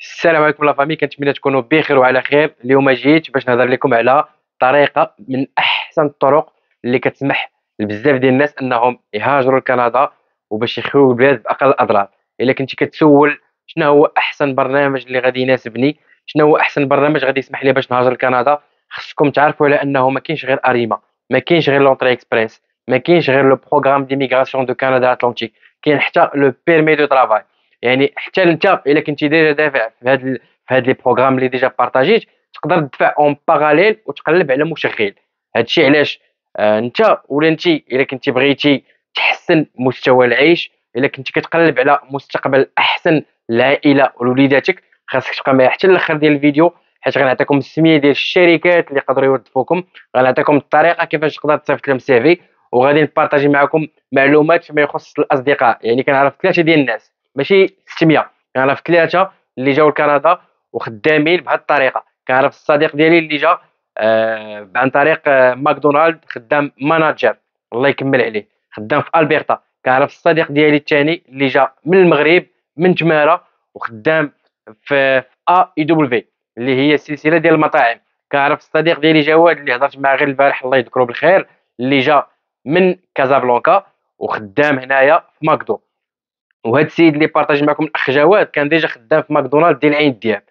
السلام عليكم لا فامي كنتمنى تكونوا بخير وعلى خير اليوم جيت باش نهضر لكم على طريقه من احسن الطرق اللي كتسمح لبزاف ديال الناس انهم يهاجروا لكندا وباش يخيو البلاد باقل الاضرار الا كنتي كتسول شنو هو احسن برنامج اللي غادي يناسبني شنو هو احسن برنامج غادي يسمح لي باش نهاجر لكندا خصكم تعرفوا على انه ما كاينش غير اريما ما كاينش غير لونتري اكسبريس ما كاينش غير لو بروغرام ديميغراسيون دو كندا اتلانتيك كاين حتى لو بيرمي دو ترافاي يعني حتى انت الا كنتي ديجا دافع في هاد في هاد لي بروغرام اللي ديجا بارطاجيت تقدر تدفع اون باراليل وتقلب على مشغل هادشي علاش آه، انت ولا انت الا كنتي بغيتي تحسن مستوى العيش الا كنتي كتقلب على مستقبل احسن للعائله ولوليداتك خاصك تبقى معايا حتى الاخر ديال الفيديو حيت غنعطيكم السميه ديال الشركات اللي يقدروا يوظفوكم غنعطيكم الطريقه كيفاش تقدر تصيفط لهم سي في وغادي نبارطاجي معكم معلومات فيما يخص الاصدقاء يعني كنعرف ثلاثه ديال الناس ماشي 600 كنعرف ثلاثه اللي جاو لكندا وخدامين بهذه الطريقه كنعرف الصديق ديالي اللي جا آه عن طريق آه ماكدونالد خدام ماناجر الله يكمل عليه خدام في البرتا كنعرف الصديق ديالي الثاني اللي جا من المغرب من تماره وخدام في ا اي دبليو في e اللي هي سلسله ديال المطاعم كنعرف الصديق ديالي جواد اللي هضرت معاه غير البارح الله يذكره بالخير اللي جا من كازابلانكا وخدام هنايا في ماكدونالد وهذا السيد اللي بارطاج معكم الاخ جواد كان ديجا خدام في ماكدونالد ديال عين الدياب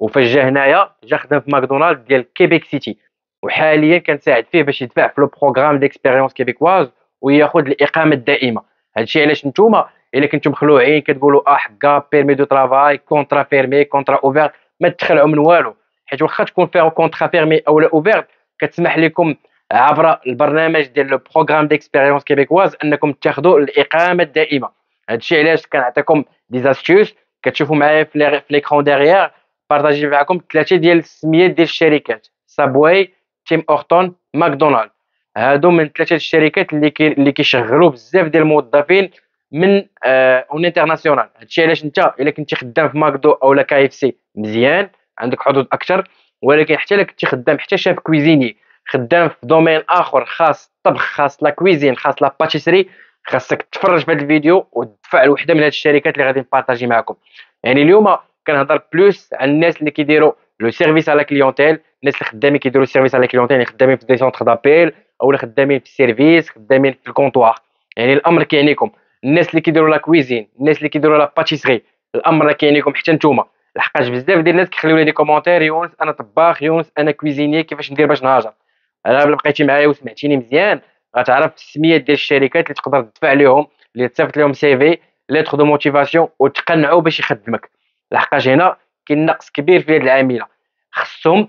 وفاش جا هنايا جا خدام في ماكدونالد ديال كيبيك سيتي وحاليا كنساعد فيه باش يدفع في لو بروغرام ديكسبيريونس كيبيكواز وياخذ الاقامه الدائمه هادشي علاش نتوما الا كنتم مخلوعين كتقولوا اه حكا بيرمي دو ترافاي كونترا فيرمي كونترا اوفير ما تخلعوا من والو حيت واخا تكون فيها كونترا فيرمي اولا اوفير كتسمح لكم عبر البرنامج ديال لو بروغرام ديكسبيريونس كيبيكواز انكم تاخذوا الاقامه الدائمه هادشي علاش كنعطيكم دي زاستيوس كتشوفوا معايا في ليكرون ديغيير بارطاجي معكم ثلاثه ديال السميات ديال الشركات سابواي تيم اورتون ماكدونالد هادو من ثلاثه الشركات اللي كي اللي كيشغلوا بزاف ديال الموظفين من آه اون انترناسيونال هادشي علاش انت الا كنتي خدام في ماكدو لا كاي اف سي مزيان عندك حدود اكثر ولكن حتى الا كنتي خدام حتى شاف كويزيني خدام في دومين اخر خاص الطبخ خاص لا كويزين خاص لا باتيسري خاصك تفرج في هذا الفيديو وتدفع لوحده من هذه الشركات اللي غادي نبارطاجي معكم يعني اليوم كنهضر بلوس على الناس اللي كيديروا لو سيرفيس على كليونتيل الناس اللي خدامين كيديروا سيرفيس على كليونتيل يعني خدامين في دي سونتر دابيل او خدامين في السيرفيس خدامين في الكونطوار يعني الامر كيعنيكم الناس اللي كيديروا لا كويزين الناس اللي كيديروا لا باتيسري الامر كيعنيكم حتى نتوما لحقاش بزاف ديال الناس كيخليو لي دي كومونتير يونس انا طباخ يونس انا كويزيني كيفاش ندير باش نهاجر انا بقيتي معايا وسمعتيني مزيان غتعرف السميات ديال الشركات اللي تقدر تدفع لهم اللي تصيفط لهم سي في اللي دو موتيفاسيون وتقنعوا باش يخدمك لحقاش هنا كاين نقص كبير في هذه العامله خصهم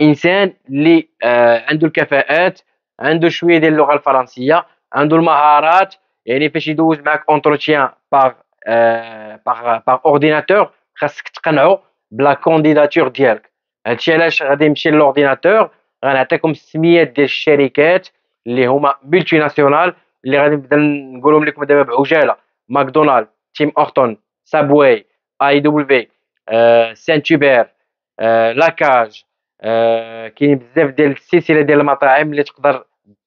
انسان اللي آه عنده الكفاءات عنده شويه ديال اللغه الفرنسيه عنده المهارات يعني فاش يدوز معك اونتروتيان باغ آه باغ باغ اورديناتور خاصك تقنعو بلا كونديداتور ديالك هادشي علاش غادي نمشي للاورديناتور غنعطيكم السميات ديال الشركات اللي هما ملتي ناسيونال اللي غادي نبدا نقولهم لكم دابا بعجاله ماكدونالد تيم اورتون سابواي اي دبليو في آه، سانت آه، لاكاج آه، كاين بزاف ديال السلسله ديال المطاعم اللي تقدر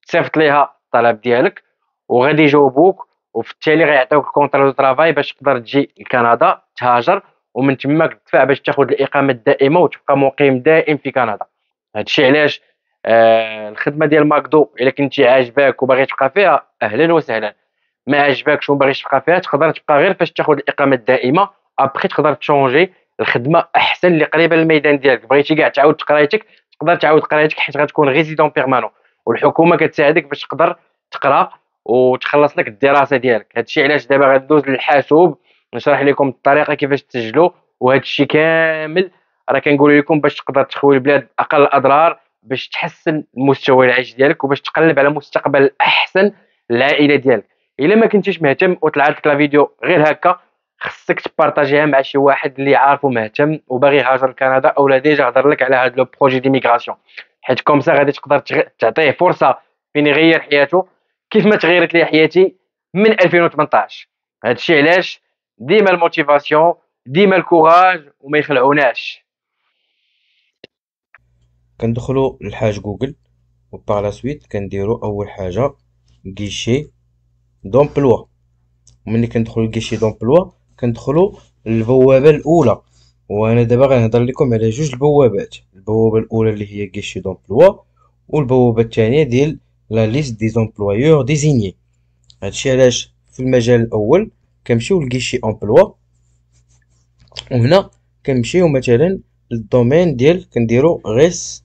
تصيفط ليها الطلب ديالك وغادي يجاوبوك وفي التالي غيعطيوك الكونترا دو ترافاي باش تقدر تجي لكندا تهاجر ومن تماك تدفع باش تاخذ الاقامه الدائمه وتبقى مقيم دائم في كندا هادشي علاش آه، الخدمه ديال ماكدو الا كنتي عاجباك وباغي تبقى فيها اهلا وسهلا ما عجباكش وما باغيش تبقى فيها تقدر تبقى غير فاش تاخذ الاقامه الدائمه ابخي تقدر تشونجي الخدمه احسن اللي قريبه للميدان ديالك بغيتي كاع تعاود قرايتك تقدر تعاود قرايتك حيت غتكون ريزيدون بيرمانون والحكومه كتساعدك باش تقدر تقرا وتخلص لك الدراسه ديالك هادشي علاش دابا غندوز للحاسوب نشرح لكم الطريقه كيفاش تسجلوا وهادشي كامل راه كنقول لكم باش تقدر تخوي البلاد اقل الاضرار باش تحسن مستوى العيش ديالك وباش تقلب على مستقبل احسن للعائله ديالك الا ما كنتيش مهتم وطلعت لك لا فيديو غير هكا خصك تبارطاجيها مع شي واحد اللي عارفو مهتم وباغي يهاجر لكندا اولا ديجا هضر لك على هاد لو بروجي ديميغراسيون حيت كومسا غادي تقدر تعطيه فرصه فين يغير حياته كيف ما تغيرت لي حياتي من 2018 هادشي علاش ديما الموتيفاسيون ديما الكوراج وما يخلعوناش كندخلو للحاج جوجل وبار لا سويت كنديرو اول حاجه غيشي دومبلوا وملي كندخلو لغيشي دومبلوا كندخلو للبوابه الاولى وانا دابا غنهضر لكم على جوج البوابات البوابه الاولى اللي هي غيشي دومبلوا والبوابه الثانيه ديال لا ليست دي زومبلويور ديزيني هادشي علاش في المجال الاول كنمشيو لغيشي امبلوا وهنا كنمشيو مثلا للدومين ديال كنديرو غيس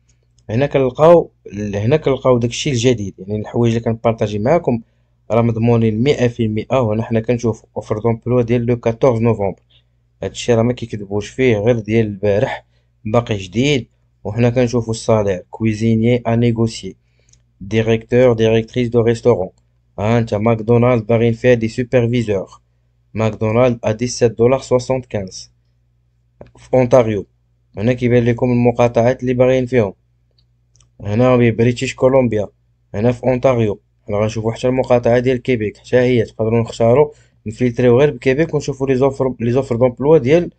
هنا كنلقاو هنا كنلقاو داكشي الجديد يعني الحوايج اللي كنبارطاجي معاكم راه مضمونين 100% وهنا حنا كنشوف اوفر دومبلوا ديال لو 14 نوفمبر هادشي راه ما كيكذبوش فيه غير ديال البارح باقي جديد وهنا كنشوفوا الصالير كويزينيي ا نيغوسيي ديريكتور ديريكتريس دو ريستورون ها انت ماكدونالد باغي فيها دي سوبرفيزور ماكدونالد ا 17 دولار 75 في اونتاريو هنا كيبان لكم المقاطعات اللي باغيين فيهم هنا بريتيش كولومبيا هنا في اونتاريو حنا غنشوفو حتى المقاطعه ديال كيبيك حتى هي تقدروا نختاروا نفلتريو غير بكيبيك ونشوفو لي زوفر لي زوفر دومبلوا ديال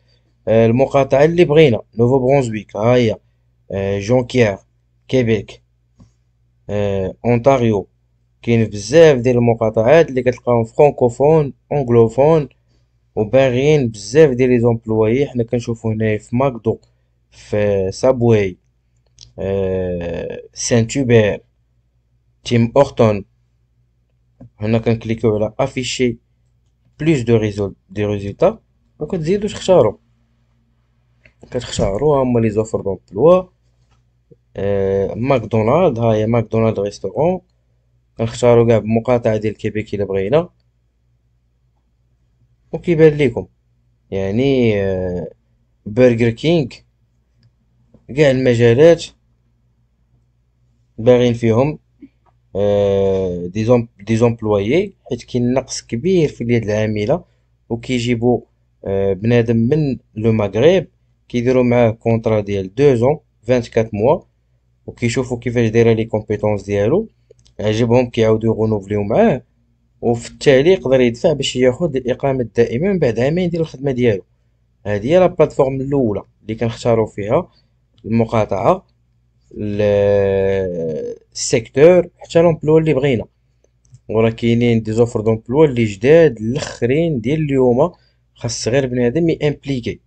آه، المقاطعه اللي بغينا نوفو برونزويك ها هي آه، جونكيير كيبيك آه، اونتاريو كاين بزاف ديال المقاطعات اللي كتلقاهم فرانكوفون انغلوفون وباغيين بزاف ديال لي زومبلويي حنا كنشوفو هنايا في ماكدو في سابواي سانت تيم اورتون هنا كنكليكيو على افيشي بلوس دو ريزول دي ريزولتا وكتزيدو تختارو كتختارو هما لي زوفر دومبلوا ماكدونالد ها هي ماكدونالد ريستورون كنختارو كاع بمقاطعة ديال كيبيك الى بغينا وكيبان ليكم يعني برجر كينغ كاع المجالات باغين فيهم دي آه، زومبلويي حيت كاين نقص كبير في اليد العامله وكيجيبوا آه، بنادم من لو مغرب كيديروا معاه كونطرا ديال 2 زون 24 موا وكيشوفوا كيفاش دايره لي كومبيتونس ديالو عجبهم كيعاودوا يغونوفليو معاه وفي التالي يقدر يدفع باش ياخذ الاقامه الدائمه من بعد عامين ديال الخدمه ديالو هذه هي لا بلاتفورم الاولى اللي كنختاروا فيها المقاطعه السيكتور حتى لومبلوا اللي بغينا ورا كاينين دي زوفر دومبلوا اللي جداد الاخرين ديال اليوم خاص غير بنادم يامبليكي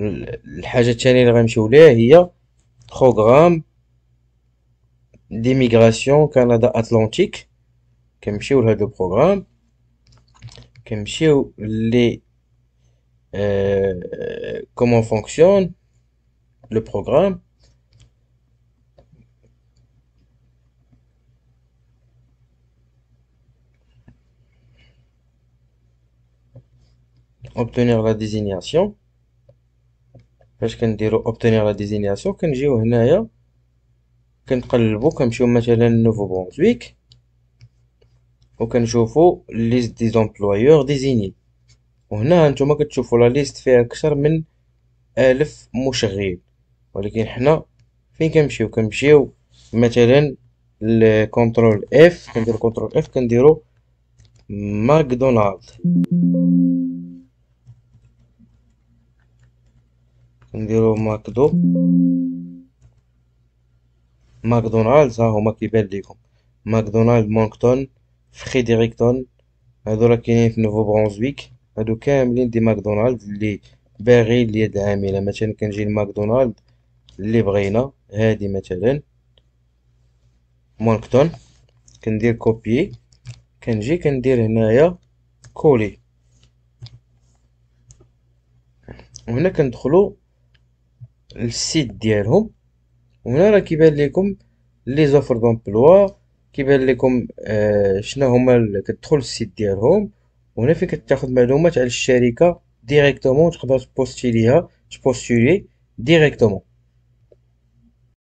الحاجه الثانيه اللي غنمشيو ليها هي بروغرام ديميغراسيون كندا اتلانتيك كنمشيو لهاد البروغرام كنمشيو لي كومون فونكسيون لو بروغرام obtenir la désignation فاش كنديرو obtenir la désignation كنجيو هنايا كنقلبو كنمشيو مثلا و كنشوفو وكنشوفو دي des ديزيني و وهنا هانتوما كتشوفو لا ليست فيها اكثر من ألف مشغل ولكن حنا فين كنمشيو كنمشيو مثلا كنترول اف كندير كنترول اف كنديرو ماكدونالد نديرو ماكدو ماكدونالدز ها هما كيبان ليكم ماكدونالد مونكتون فريديريكتون هادو راه كاينين في نوفو برونزويك هادو كاملين دي ماكدونالد اللي باغي اليد العامله مثلا كنجي لماكدونالد اللي بغينا هادي مثلا مونكتون كندير كوبي كنجي كندير هنايا كولي وهنا كندخلو للسيت ديالهم وهنا راه كيبان لكم لي زوفر دومبلوا كيبان لكم آه، شنو هما كتدخل السيت ديالهم وهنا فين كتاخذ معلومات على الشركه ديريكتومون تقدر تبوستي ليها تبوستولي ديريكتومون